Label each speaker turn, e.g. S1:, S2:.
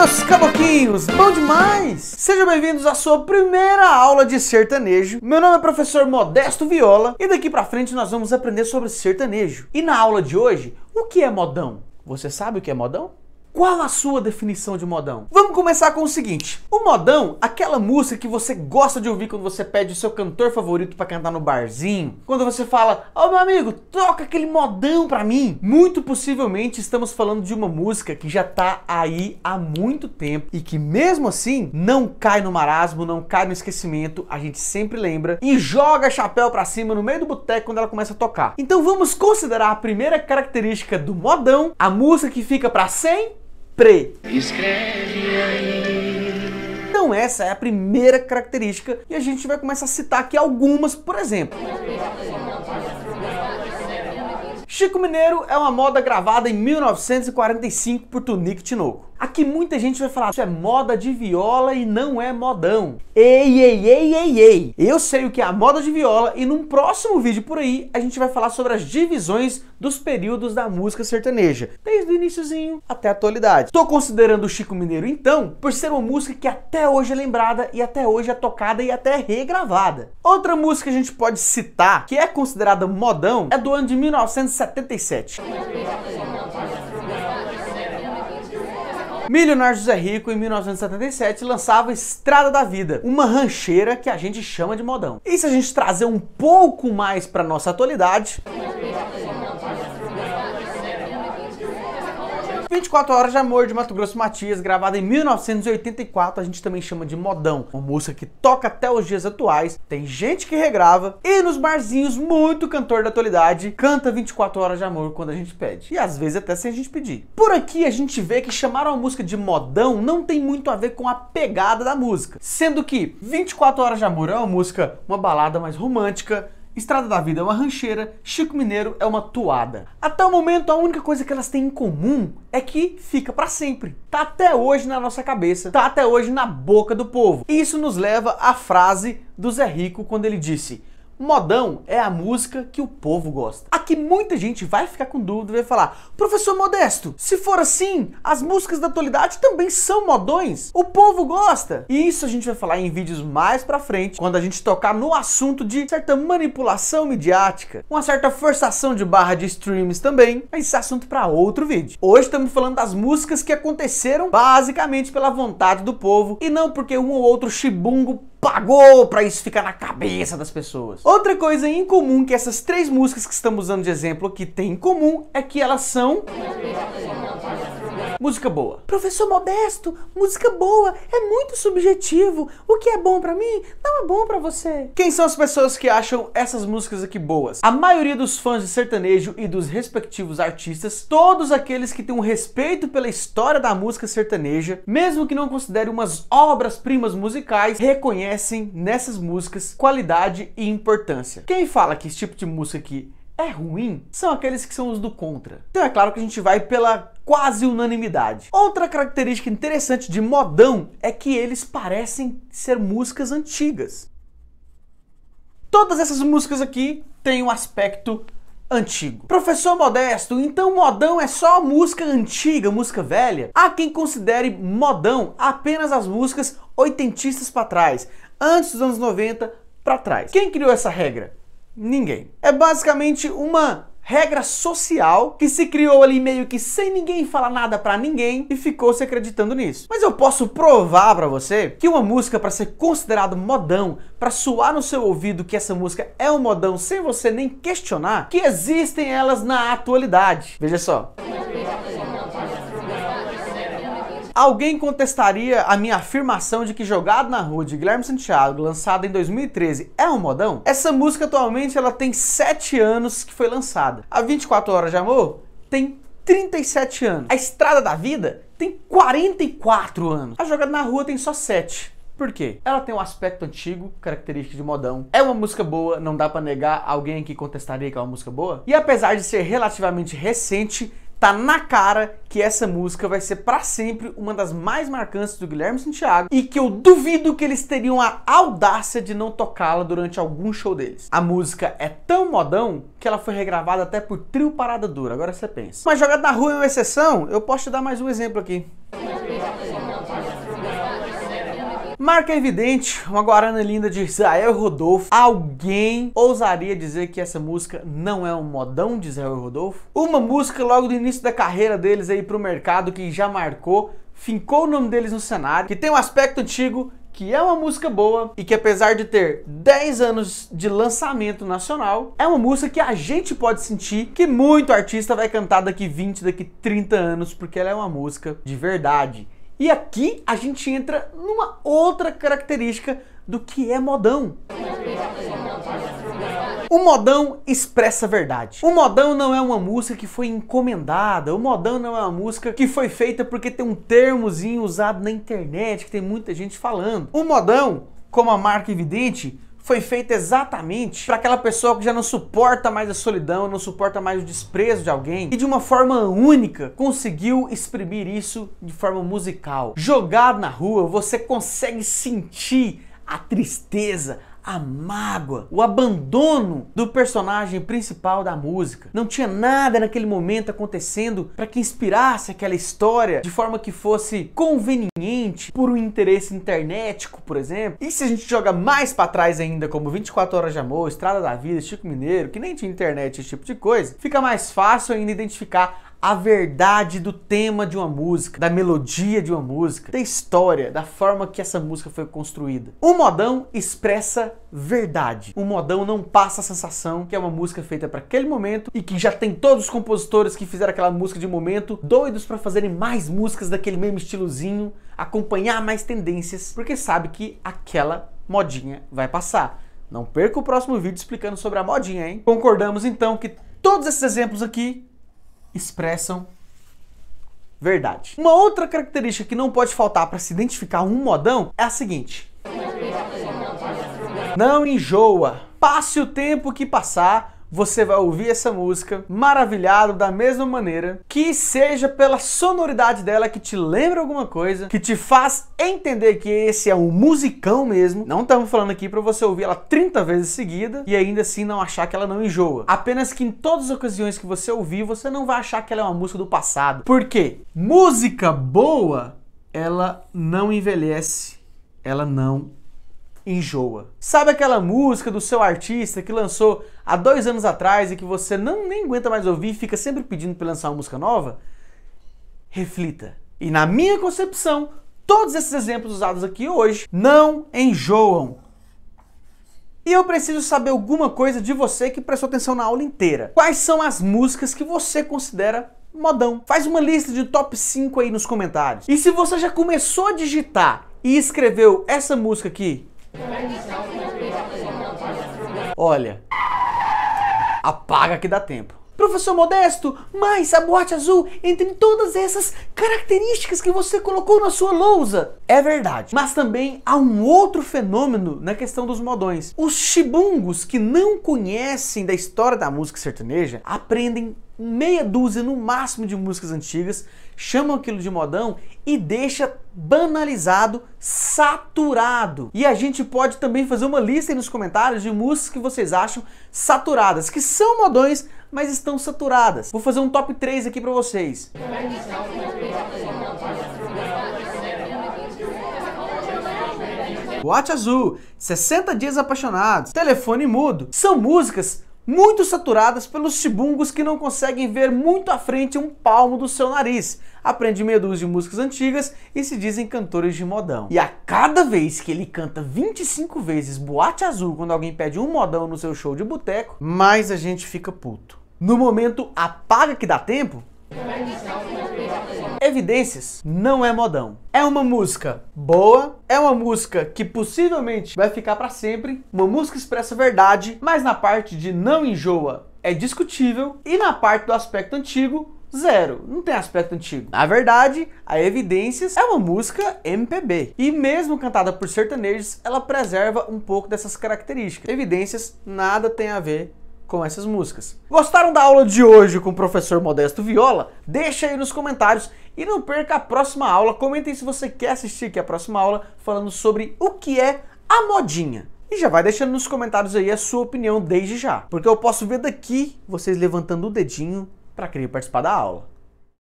S1: meus caboquinhos, bom demais! Sejam bem-vindos à sua primeira aula de sertanejo. Meu nome é professor Modesto Viola e daqui pra frente nós vamos aprender sobre sertanejo. E na aula de hoje, o que é modão? Você sabe o que é modão? Qual a sua definição de modão? Vamos começar com o seguinte: o modão, aquela música que você gosta de ouvir quando você pede o seu cantor favorito para cantar no barzinho, quando você fala, ô oh, meu amigo, toca aquele modão pra mim. Muito possivelmente estamos falando de uma música que já tá aí há muito tempo e que mesmo assim não cai no marasmo, não cai no esquecimento, a gente sempre lembra e joga chapéu pra cima no meio do boteco quando ela começa a tocar. Então vamos considerar a primeira característica do modão, a música que fica pra 100 então essa é a primeira característica e a gente vai começar a citar aqui algumas, por exemplo. Chico Mineiro é uma moda gravada em 1945 por Tunique Tinoco. Aqui muita gente vai falar, isso é moda de viola e não é modão. Ei, ei, ei, ei, ei! Eu sei o que é a moda de viola e num próximo vídeo por aí a gente vai falar sobre as divisões dos períodos da música sertaneja, desde o iníciozinho até a atualidade. Estou considerando o Chico Mineiro então por ser uma música que até hoje é lembrada e até hoje é tocada e até regravada. Outra música que a gente pode citar, que é considerada modão, é do ano de 1977. Milionário José Rico, em 1977, lançava Estrada da Vida, uma rancheira que a gente chama de modão. E se a gente trazer um pouco mais para nossa atualidade. 24 Horas de Amor de Mato Grosso Matias, gravada em 1984, a gente também chama de modão. Uma música que toca até os dias atuais, tem gente que regrava e nos barzinhos muito cantor da atualidade canta 24 Horas de Amor quando a gente pede. E às vezes até sem a gente pedir. Por aqui a gente vê que chamar uma música de modão não tem muito a ver com a pegada da música, sendo que 24 Horas de Amor é uma música, uma balada mais romântica, Estrada da Vida é uma rancheira, Chico Mineiro é uma toada. Até o momento, a única coisa que elas têm em comum é que fica para sempre. Tá até hoje na nossa cabeça, tá até hoje na boca do povo. E isso nos leva à frase do Zé Rico quando ele disse: Modão é a música que o povo gosta. Aqui muita gente vai ficar com dúvida e vai falar: professor Modesto, se for assim, as músicas da atualidade também são modões? O povo gosta? E isso a gente vai falar em vídeos mais pra frente, quando a gente tocar no assunto de certa manipulação midiática, uma certa forçação de barra de streams também. Mas esse assunto para outro vídeo. Hoje estamos falando das músicas que aconteceram basicamente pela vontade do povo e não porque um ou outro chibungo pagou para isso ficar na cabeça das pessoas. Outra coisa em comum que essas três músicas que estamos usando de exemplo que tem em comum é que elas são música boa. Professor Modesto, música boa é muito subjetivo. O que é bom para mim não é bom para você. Quem são as pessoas que acham essas músicas aqui boas? A maioria dos fãs de sertanejo e dos respectivos artistas, todos aqueles que têm um respeito pela história da música sertaneja, mesmo que não considerem umas obras-primas musicais, reconhecem nessas músicas qualidade e importância. Quem fala que esse tipo de música aqui é ruim são aqueles que são os do contra. Então é claro que a gente vai pela quase unanimidade. Outra característica interessante de modão é que eles parecem ser músicas antigas. Todas essas músicas aqui têm um aspecto antigo. Professor Modesto, então modão é só música antiga, música velha? Há quem considere modão apenas as músicas oitentistas para trás, antes dos anos 90 para trás. Quem criou essa regra? ninguém. É basicamente uma regra social que se criou ali meio que sem ninguém falar nada para ninguém e ficou se acreditando nisso. Mas eu posso provar para você que uma música para ser considerado modão, para soar no seu ouvido que essa música é um modão sem você nem questionar, que existem elas na atualidade. Veja só. Alguém contestaria a minha afirmação de que Jogado na Rua de Guilherme Santiago, lançada em 2013, é um modão? Essa música atualmente ela tem 7 anos que foi lançada. A 24 Horas de Amor tem 37 anos. A Estrada da Vida tem 44 anos. A Jogada na Rua tem só 7. Por quê? Ela tem um aspecto antigo, característico de modão. É uma música boa, não dá para negar alguém que contestaria que é uma música boa. E apesar de ser relativamente recente, Tá na cara que essa música vai ser para sempre uma das mais marcantes do Guilherme Santiago e que eu duvido que eles teriam a audácia de não tocá-la durante algum show deles. A música é tão modão que ela foi regravada até por Trio Parada Dura, agora você pensa. Mas jogada na rua é uma exceção, eu posso te dar mais um exemplo aqui. Marca evidente, uma guarana linda de Israel Rodolfo. Alguém ousaria dizer que essa música não é um modão de Israel Rodolfo? Uma música logo do início da carreira deles aí pro mercado que já marcou, fincou o nome deles no cenário, que tem um aspecto antigo que é uma música boa e que apesar de ter 10 anos de lançamento nacional, é uma música que a gente pode sentir que muito artista vai cantar daqui 20, daqui 30 anos, porque ela é uma música de verdade. E aqui a gente entra numa outra característica do que é modão. O modão expressa a verdade. O modão não é uma música que foi encomendada, o modão não é uma música que foi feita porque tem um termozinho usado na internet que tem muita gente falando. O modão, como a marca evidente, foi feita exatamente para aquela pessoa que já não suporta mais a solidão, não suporta mais o desprezo de alguém e de uma forma única conseguiu exprimir isso de forma musical. Jogado na rua, você consegue sentir a tristeza, a mágoa, o abandono do personagem principal da música. Não tinha nada naquele momento acontecendo para que inspirasse aquela história de forma que fosse conveniente por um interesse internetico, por exemplo. E se a gente joga mais para trás ainda, como 24 Horas de Amor, Estrada da Vida, Chico Mineiro, que nem tinha internet, esse tipo de coisa, fica mais fácil ainda identificar a verdade do tema de uma música, da melodia de uma música, da história, da forma que essa música foi construída. Um modão expressa verdade. Um modão não passa a sensação que é uma música feita para aquele momento e que já tem todos os compositores que fizeram aquela música de momento doidos para fazerem mais músicas daquele mesmo estilozinho, acompanhar mais tendências, porque sabe que aquela modinha vai passar. Não perca o próximo vídeo explicando sobre a modinha, hein? Concordamos então que todos esses exemplos aqui expressam verdade. Uma outra característica que não pode faltar para se identificar um modão é a seguinte: não enjoa. Passe o tempo que passar, você vai ouvir essa música maravilhado da mesma maneira, que seja pela sonoridade dela que te lembra alguma coisa, que te faz entender que esse é um musicão mesmo. Não estamos falando aqui para você ouvir ela 30 vezes seguida e ainda assim não achar que ela não enjoa. Apenas que em todas as ocasiões que você ouvir, você não vai achar que ela é uma música do passado. Por quê? Música boa, ela não envelhece, ela não enjoa. Sabe aquela música do seu artista que lançou há dois anos atrás e que você não nem aguenta mais ouvir e fica sempre pedindo para lançar uma música nova? Reflita. E na minha concepção, todos esses exemplos usados aqui hoje não enjoam. E eu preciso saber alguma coisa de você que prestou atenção na aula inteira. Quais são as músicas que você considera modão? Faz uma lista de top 5 aí nos comentários. E se você já começou a digitar e escreveu essa música aqui, Olha, apaga que dá tempo. Professor Modesto, mas a boate azul, entre todas essas características que você colocou na sua lousa. É verdade. Mas também há um outro fenômeno na questão dos modões. Os chibungos que não conhecem da história da música sertaneja aprendem meia dúzia no máximo de músicas antigas, chamam aquilo de modão e deixa banalizado, saturado. E a gente pode também fazer uma lista aí nos comentários de músicas que vocês acham saturadas, que são modões, mas estão saturadas. Vou fazer um top 3 aqui para vocês. Boate Azul, 60 Dias Apaixonados, Telefone Mudo, são músicas muito saturadas pelos chibungos que não conseguem ver muito à frente um palmo do seu nariz. Aprende meia dúzia de músicas antigas e se dizem cantores de modão. E a cada vez que ele canta 25 vezes boate azul quando alguém pede um modão no seu show de boteco, mais a gente fica puto no momento apaga que dá tempo? Evidências não é modão. É uma música boa, é uma música que possivelmente vai ficar para sempre, uma música expressa verdade, mas na parte de não enjoa é discutível e na parte do aspecto antigo Zero, não tem aspecto antigo. Na verdade, a Evidências é uma música MPB. E mesmo cantada por sertanejos, ela preserva um pouco dessas características. Evidências nada tem a ver com essas músicas. Gostaram da aula de hoje com o professor Modesto Viola? Deixa aí nos comentários e não perca a próxima aula. Comentem se você quer assistir aqui a próxima aula falando sobre o que é a modinha. E já vai deixando nos comentários aí a sua opinião desde já, porque eu posso ver daqui vocês levantando o dedinho para querer participar da aula.